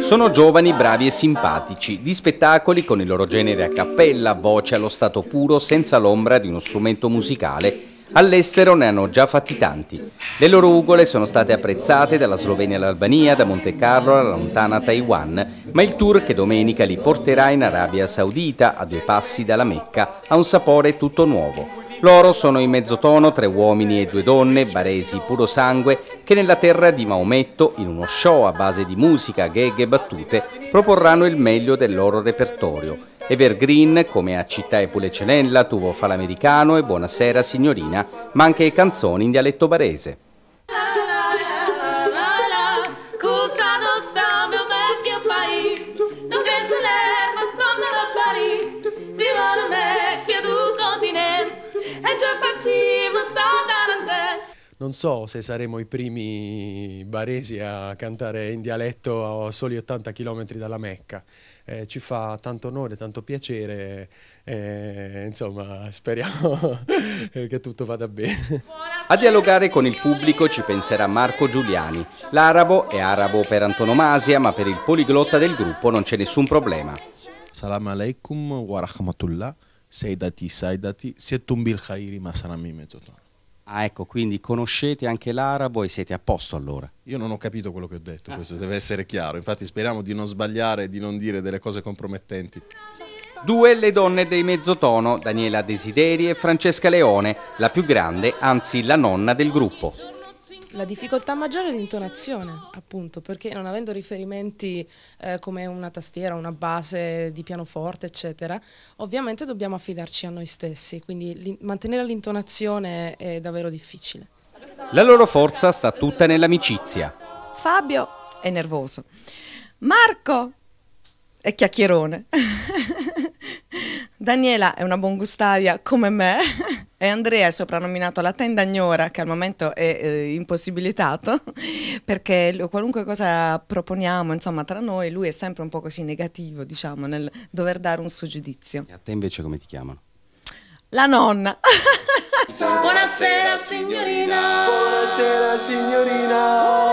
Sono giovani, bravi e simpatici, di spettacoli con il loro genere a cappella, voce allo stato puro, senza l'ombra di uno strumento musicale. All'estero ne hanno già fatti tanti. Le loro ugole sono state apprezzate dalla Slovenia all'Albania, da Monte Carlo alla lontana Taiwan, ma il tour che domenica li porterà in Arabia Saudita, a due passi dalla Mecca, ha un sapore tutto nuovo. Loro sono in mezzotono tre uomini e due donne, baresi puro sangue, che nella terra di Maometto, in uno show a base di musica, gag e battute, proporranno il meglio del loro repertorio. Evergreen come A Città e Pulecenella, Tuvo Falamericano e Buonasera Signorina, ma anche canzoni in dialetto barese. e già facciamo sta non so se saremo i primi baresi a cantare in dialetto a soli 80 km dalla Mecca. Eh, ci fa tanto onore, tanto piacere, eh, insomma speriamo che tutto vada bene. A dialogare con il pubblico ci penserà Marco Giuliani. L'arabo è arabo per antonomasia, ma per il poliglotta del gruppo non c'è nessun problema. Salam alaikum wa rahmatullah. Seidati, Saidati, Sietum bil Khairi Masanami Mezzotono. Ah ecco, quindi conoscete anche l'arabo e siete a posto allora. Io non ho capito quello che ho detto, ah. questo deve essere chiaro. Infatti speriamo di non sbagliare e di non dire delle cose compromettenti. Due le donne dei mezzotono, Daniela Desideri e Francesca Leone, la più grande, anzi la nonna del gruppo. La difficoltà maggiore è l'intonazione, appunto, perché non avendo riferimenti eh, come una tastiera, una base di pianoforte, eccetera, ovviamente dobbiamo affidarci a noi stessi, quindi mantenere l'intonazione è davvero difficile. La loro forza sta tutta nell'amicizia. Fabio è nervoso. Marco è chiacchierone. Daniela è una buongustaia come me. E Andrea è soprannominato la tenda gnora, che al momento è eh, impossibilitato, perché qualunque cosa proponiamo, insomma, tra noi, lui è sempre un po' così negativo, diciamo, nel dover dare un suo giudizio. E a te invece come ti chiamano? La nonna. Buonasera signorina. Buonasera signorina.